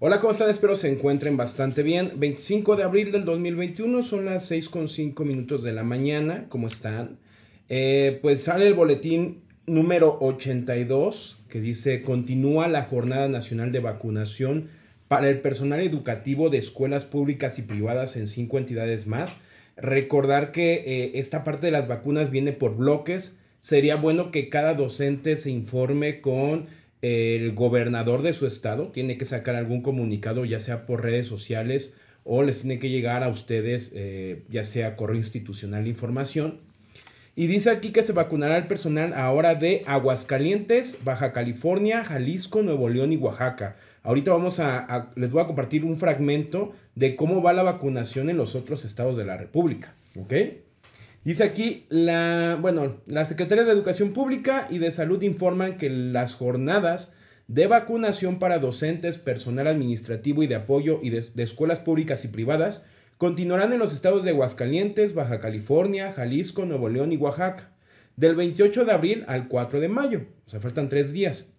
Hola, ¿cómo están? Espero se encuentren bastante bien. 25 de abril del 2021, son las 6.5 minutos de la mañana. ¿Cómo están? Eh, pues sale el boletín número 82 que dice, continúa la Jornada Nacional de Vacunación para el personal educativo de escuelas públicas y privadas en cinco entidades más. Recordar que eh, esta parte de las vacunas viene por bloques. Sería bueno que cada docente se informe con el gobernador de su estado tiene que sacar algún comunicado, ya sea por redes sociales o les tiene que llegar a ustedes, eh, ya sea correo institucional, información. Y dice aquí que se vacunará el personal ahora de Aguascalientes, Baja California, Jalisco, Nuevo León y Oaxaca. Ahorita vamos a, a les voy a compartir un fragmento de cómo va la vacunación en los otros estados de la República. ¿Ok? Dice aquí, la, bueno, las secretarias de Educación Pública y de Salud informan que las jornadas de vacunación para docentes, personal administrativo y de apoyo y de, de escuelas públicas y privadas continuarán en los estados de Aguascalientes, Baja California, Jalisco, Nuevo León y Oaxaca, del 28 de abril al 4 de mayo, o sea, faltan tres días,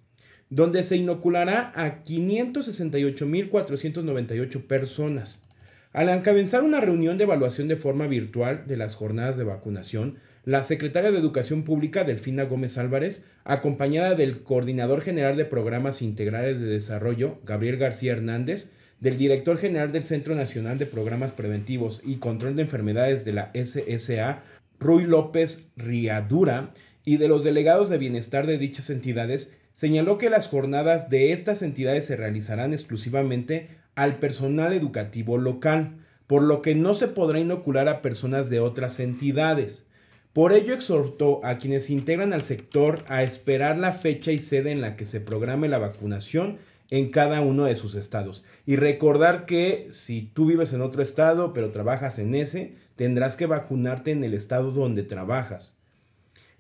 donde se inoculará a 568.498 personas. Al encabezar una reunión de evaluación de forma virtual de las jornadas de vacunación, la secretaria de Educación Pública, Delfina Gómez Álvarez, acompañada del coordinador general de programas integrales de desarrollo, Gabriel García Hernández, del director general del Centro Nacional de Programas Preventivos y Control de Enfermedades de la SSA, Ruy López Riadura, y de los delegados de bienestar de dichas entidades, señaló que las jornadas de estas entidades se realizarán exclusivamente al personal educativo local, por lo que no se podrá inocular a personas de otras entidades. Por ello exhortó a quienes integran al sector a esperar la fecha y sede en la que se programe la vacunación en cada uno de sus estados. Y recordar que si tú vives en otro estado pero trabajas en ese, tendrás que vacunarte en el estado donde trabajas.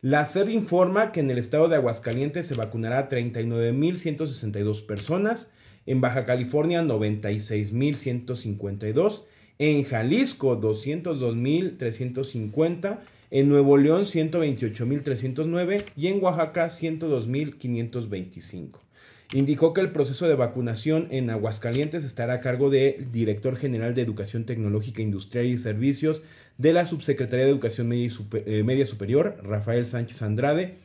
La SEB informa que en el estado de Aguascalientes se vacunará a 39.162 personas en Baja California 96.152, en Jalisco 202.350, en Nuevo León 128.309 y en Oaxaca 102.525. Indicó que el proceso de vacunación en Aguascalientes estará a cargo del director general de Educación Tecnológica Industrial y Servicios de la Subsecretaría de Educación Media, y eh, Media Superior, Rafael Sánchez Andrade,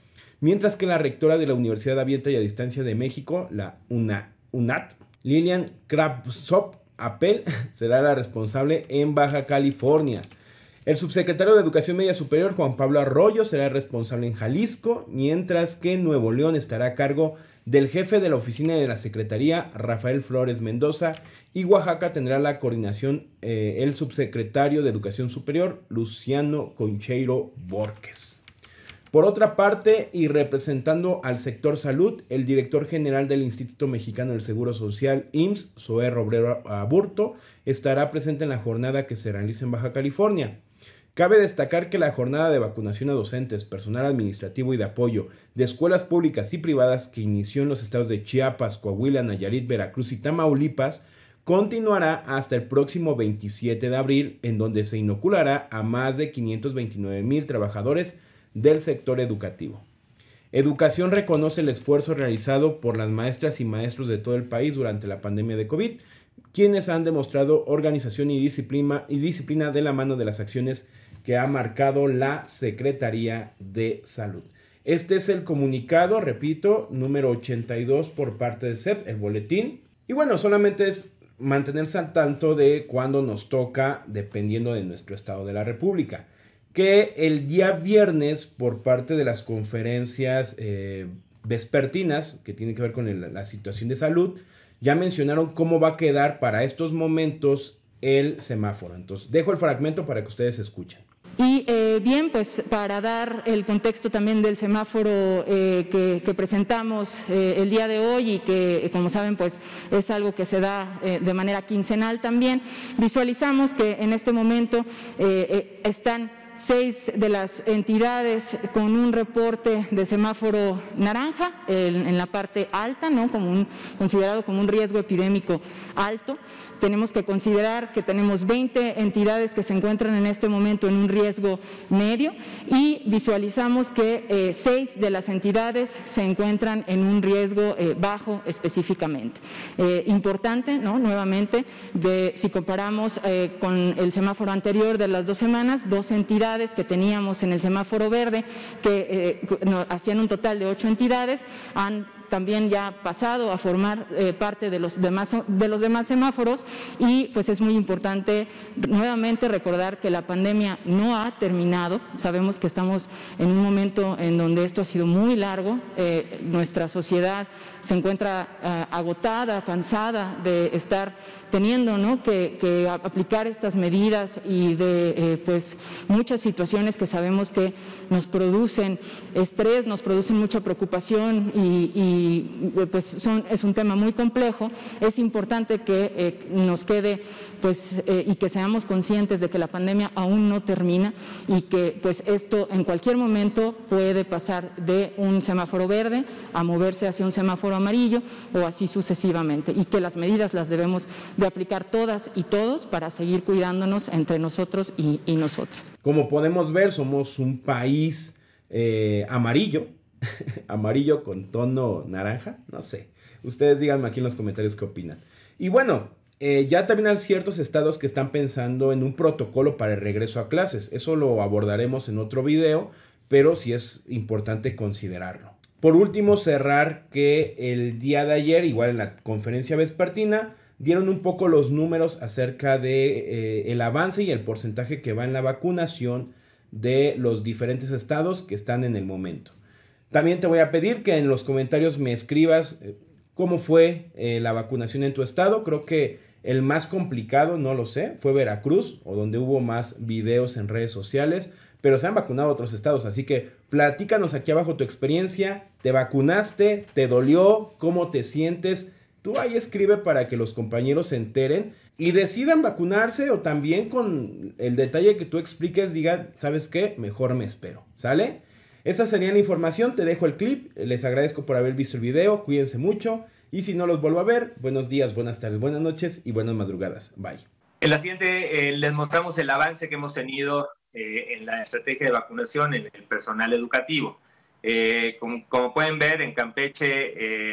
mientras que la rectora de la Universidad Abierta y a Distancia de México, la UNA, UNAT, Lilian Krabsop Appel, será la responsable en Baja California. El subsecretario de Educación Media Superior, Juan Pablo Arroyo, será responsable en Jalisco, mientras que Nuevo León estará a cargo del jefe de la oficina de la Secretaría, Rafael Flores Mendoza, y Oaxaca tendrá la coordinación eh, el subsecretario de Educación Superior, Luciano Concheiro Borges. Por otra parte, y representando al sector salud, el director general del Instituto Mexicano del Seguro Social, IMSS, Zoé Robrero Aburto, estará presente en la jornada que se realiza en Baja California. Cabe destacar que la jornada de vacunación a docentes, personal administrativo y de apoyo de escuelas públicas y privadas que inició en los estados de Chiapas, Coahuila, Nayarit, Veracruz y Tamaulipas continuará hasta el próximo 27 de abril, en donde se inoculará a más de 529 mil trabajadores del sector educativo. Educación reconoce el esfuerzo realizado por las maestras y maestros de todo el país durante la pandemia de COVID, quienes han demostrado organización y disciplina, de la mano de las acciones que ha marcado la Secretaría de Salud. Este es el comunicado, repito, número 82 por parte de CEP, el boletín. Y bueno, solamente es mantenerse al tanto de cuándo nos toca dependiendo de nuestro estado de la República que el día viernes, por parte de las conferencias eh, vespertinas, que tienen que ver con la situación de salud, ya mencionaron cómo va a quedar para estos momentos el semáforo. Entonces, dejo el fragmento para que ustedes escuchen. Y eh, bien, pues para dar el contexto también del semáforo eh, que, presentamos el día de hoy y que, como saben, pues es algo que se da de manera quincenal también, visualizamos que en este momento están seis de las entidades con un reporte de semáforo naranja en, la parte alta, ¿no? como considerado como un riesgo epidémico alto. Tenemos que considerar que tenemos 20 entidades que se encuentran en este momento en un riesgo medio y visualizamos que eh, seis de las entidades se encuentran en un riesgo eh, bajo específicamente. Eh, importante, nuevamente, de, si comparamos con el semáforo anterior de las dos semanas, dos entidades que teníamos en el semáforo verde, que eh, hacían un total de ocho entidades, han también ya pasado a formar eh, parte de los, demás, de los demás semáforos y pues es muy importante nuevamente recordar que la pandemia no ha terminado, sabemos que estamos en un momento en donde esto ha sido muy largo, eh, nuestra sociedad se encuentra ah, agotada, cansada de estar teniendo que, aplicar estas medidas y de eh, pues muchas situaciones que sabemos que nos producen estrés, nos producen mucha preocupación y, pues son, es un tema muy complejo, es importante que eh, nos quede pues eh, y que seamos conscientes de que la pandemia aún no termina y que pues esto en cualquier momento puede pasar de un semáforo verde a moverse hacia un semáforo amarillo o así sucesivamente y que las medidas las debemos aplicar todas y todos para seguir cuidándonos entre nosotros y, nosotras. Como podemos ver, somos un país eh, amarillo, amarillo con tono naranja, no sé. Ustedes díganme aquí en los comentarios qué opinan. Y bueno, eh, ya también hay ciertos estados que están pensando en un protocolo para el regreso a clases. Eso lo abordaremos en otro video, pero sí es importante considerarlo. Por último, cerrar que el día de ayer, igual en la conferencia vespertina, dieron un poco los números acerca de eh, el avance y el porcentaje que va en la vacunación de los diferentes estados que están en el momento. También te voy a pedir que en los comentarios me escribas eh, cómo fue eh, la vacunación en tu estado. Creo que el más complicado, no lo sé, fue Veracruz o donde hubo más videos en redes sociales, pero se han vacunado otros estados, así que platícanos aquí abajo tu experiencia, te vacunaste, te dolió, cómo te sientes, Tú ahí escribe para que los compañeros se enteren y decidan vacunarse o también con el detalle que tú expliques digan, ¿sabes qué? Mejor me espero, ¿sale? Esa sería la información, te dejo el clip, les agradezco por haber visto el video, cuídense mucho y si no los vuelvo a ver, buenos días, buenas tardes, buenas noches y buenas madrugadas. Bye. En la siguiente eh, les mostramos el avance que hemos tenido eh, en la estrategia de vacunación en el personal educativo. Eh, como, pueden ver, en Campeche,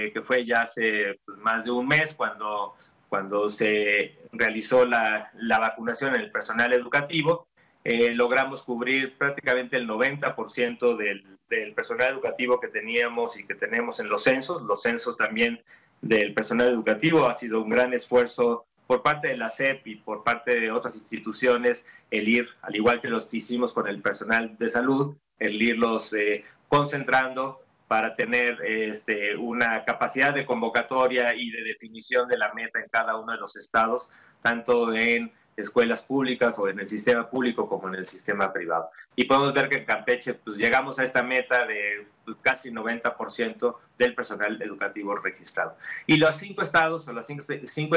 eh, que fue ya hace pues, más de un mes cuando, cuando se realizó la, la vacunación en el personal educativo, eh, logramos cubrir prácticamente el 90% del, del, personal educativo que teníamos y que tenemos en los censos. Los censos también del personal educativo ha sido un gran esfuerzo por parte de la SEP y por parte de otras instituciones el ir, al igual que los que hicimos con el personal de salud, el irlos eh, concentrando para tener este, una capacidad de convocatoria y de definición de la meta en cada uno de los estados, tanto en escuelas públicas o en el sistema público como en el sistema privado. Y podemos ver que en Campeche pues, llegamos a esta meta de pues, casi 90% del personal educativo registrado. Y los cinco estados o las cinco,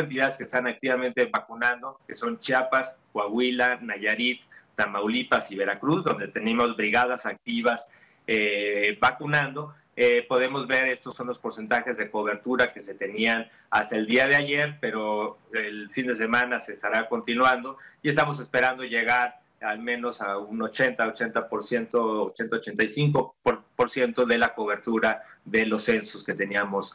entidades que están activamente vacunando, que son Chiapas, Coahuila, Nayarit, Tamaulipas y Veracruz, donde tenemos brigadas activas eh, vacunando, eh, podemos ver estos son los porcentajes de cobertura que se tenían hasta el día de ayer, pero el fin de semana se estará continuando y estamos esperando llegar al menos a un 80, 80%, 80, 85% de la cobertura de los censos que teníamos